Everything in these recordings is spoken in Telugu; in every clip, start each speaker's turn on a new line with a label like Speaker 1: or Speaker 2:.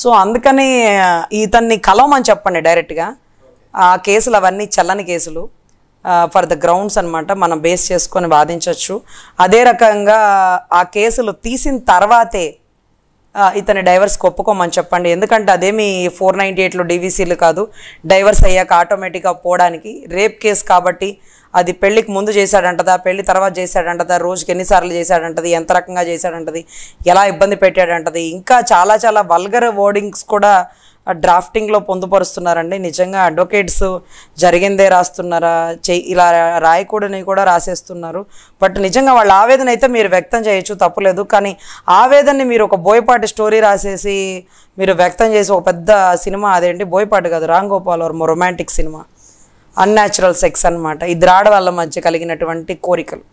Speaker 1: సో అందుకని ఇతన్ని కలవమని చెప్పండి డైరెక్ట్గా ఆ కేసులు అవన్నీ చల్లని కేసులు ఫర్ ద గ్రౌండ్స్ అనమాట మనం బేస్ చేసుకొని వాదించవచ్చు అదే రకంగా ఆ కేసులు తీసిన తర్వాతే ఇతని డైవర్స్కి ఒప్పుకోమని చెప్పండి ఎందుకంటే అదేమి ఫోర్ నైంటీ ఎయిట్లో డీవీసీలు కాదు డైవర్స్ అయ్యాక ఆటోమేటిక్గా పోవడానికి రేప్ కేసు కాబట్టి అది పెళ్ళికి ముందు చేశాడంటదా పెళ్లి తర్వాత చేశాడంటదా రోజుకి ఎన్నిసార్లు చేశాడంటది ఎంత రకంగా చేశాడంటది ఎలా ఇబ్బంది పెట్టాడంటది ఇంకా చాలా చాలా వల్గర్ వర్డింగ్స్ కూడా డ్రాఫ్టింగ్లో పొందుపరుస్తున్నారండి నిజంగా అడ్వకేట్స్ జరిగిందే రాస్తున్నారా చే ఇలా రాయకూడని కూడా రాసేస్తున్నారు బట్ నిజంగా వాళ్ళ ఆవేదన అయితే మీరు వ్యక్తం చేయొచ్చు తప్పులేదు కానీ ఆవేదనని మీరు ఒక బోయపాటి స్టోరీ రాసేసి మీరు వ్యక్తం చేసి ఒక పెద్ద సినిమా అదేంటి బోయపాటి కాదు Ram Gopal Varma romantic cinema unnatural sex అనమాట ఈ ద్రాడ వాళ్ళ మధ్య కలిగినటువంటి కోరికలు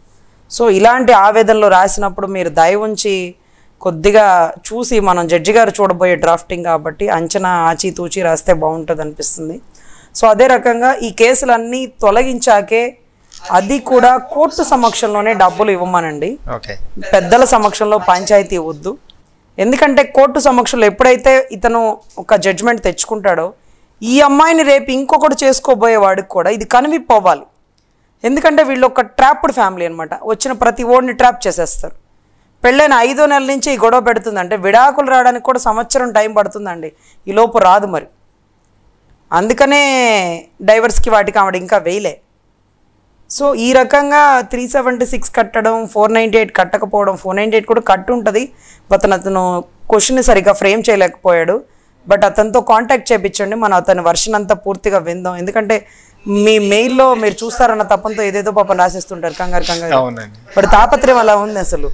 Speaker 1: సో ఇలాంటి ఆవేదనలు రాసినప్పుడు మీరు దయ ఉంచి కొద్దిగా చూసి మనం జడ్జి గారు చూడబోయే డ్రాఫ్టింగ్ కాబట్టి అంచనా ఆచితూచి రాస్తే బాగుంటుంది అనిపిస్తుంది సో అదే రకంగా ఈ కేసులన్నీ తొలగించాకే అది కూడా కోర్టు సమక్షంలోనే డబ్బులు ఇవ్వమనండి పెద్దల సమక్షంలో పంచాయతీ ఇవ్వద్దు ఎందుకంటే కోర్టు సమక్షంలో ఎప్పుడైతే ఇతను ఒక జడ్జ్మెంట్ తెచ్చుకుంటాడో ఈ అమ్మాయిని రేపు ఇంకొకటి చేసుకోబోయే వాడికి కూడా ఇది కనిపిపోవాలి ఎందుకంటే వీళ్ళు ఒక ట్రాప్డ్ ఫ్యామిలీ అనమాట వచ్చిన ప్రతి ఓడిని ట్రాప్ చేసేస్తారు పెళ్ళైన ఐదో నెలల నుంచి ఈ గొడవ పెడుతుంది అంటే విడాకులు రావడానికి కూడా సంవత్సరం టైం పడుతుందండి ఈ లోపు రాదు మరి అందుకనే డైవర్స్కి వాటికి ఆవిడ ఇంకా వేయలే సో ఈ రకంగా త్రీ సెవెంటీ సిక్స్ కట్టడం ఫోర్ నైంటీ ఎయిట్ కట్టకపోవడం ఫోర్ నైంటీ ఎయిట్ కూడా కట్టు ఉంటుంది అతను అతను క్వశ్చన్ సరిగ్గా ఫ్రేమ్ చేయలేకపోయాడు బట్ అతనితో కాంటాక్ట్ చేయించండి మనం అతని వర్షన్ అంతా పూర్తిగా విందాం ఎందుకంటే మీ మెయిల్లో మీరు చూస్తారన్న తప్పంతో ఏదేదో పాపం రాసేస్తుంటారు కంగారు కంగారు బట్ తాపత్రయం అలా ఉంది అసలు